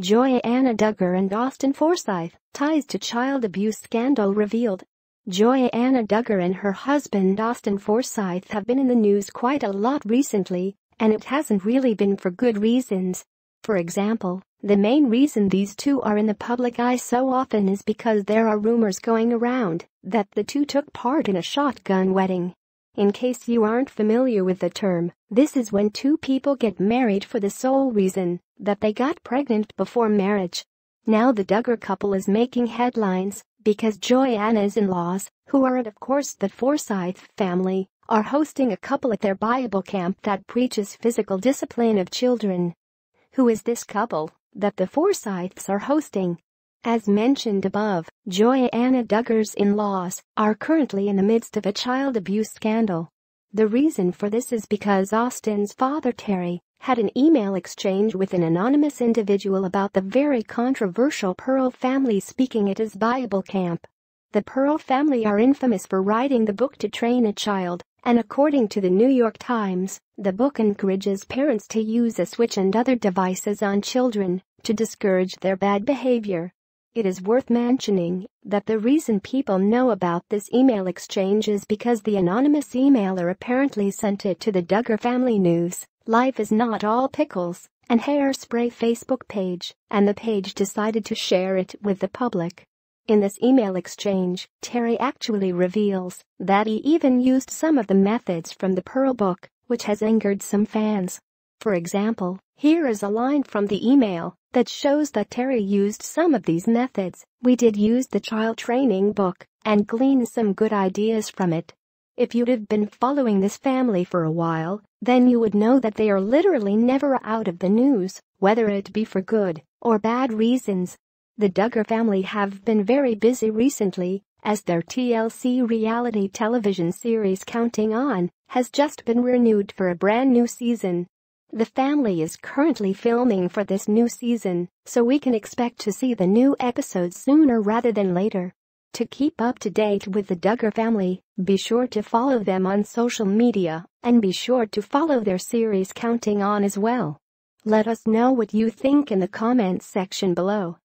Joy Anna Duggar and Austin Forsyth, ties to child abuse scandal revealed. Joy Anna Duggar and her husband Austin Forsyth have been in the news quite a lot recently, and it hasn't really been for good reasons. For example, the main reason these two are in the public eye so often is because there are rumors going around that the two took part in a shotgun wedding. In case you aren't familiar with the term, this is when two people get married for the sole reason that they got pregnant before marriage. Now the Duggar couple is making headlines because Joanna's in-laws, who are of course the Forsyth family, are hosting a couple at their Bible camp that preaches physical discipline of children. Who is this couple that the Forsyths are hosting? As mentioned above, Joyanna Duggar's in-laws are currently in the midst of a child abuse scandal. The reason for this is because Austin's father Terry had an email exchange with an anonymous individual about the very controversial Pearl family speaking at his Bible camp. The Pearl family are infamous for writing the book to train a child, and according to the New York Times, the book encourages parents to use a switch and other devices on children to discourage their bad behavior. It is worth mentioning that the reason people know about this email exchange is because the anonymous emailer apparently sent it to the Duggar Family News, Life is Not All Pickles, and Hairspray Facebook page, and the page decided to share it with the public. In this email exchange, Terry actually reveals that he even used some of the methods from the Pearl book, which has angered some fans. For example, here is a line from the email that shows that Terry used some of these methods. We did use the child training book and glean some good ideas from it. If you'd have been following this family for a while, then you would know that they are literally never out of the news, whether it be for good or bad reasons. The Duggar family have been very busy recently, as their TLC reality television series Counting On has just been renewed for a brand new season. The family is currently filming for this new season, so we can expect to see the new episodes sooner rather than later. To keep up to date with the Duggar family, be sure to follow them on social media, and be sure to follow their series Counting On as well. Let us know what you think in the comments section below.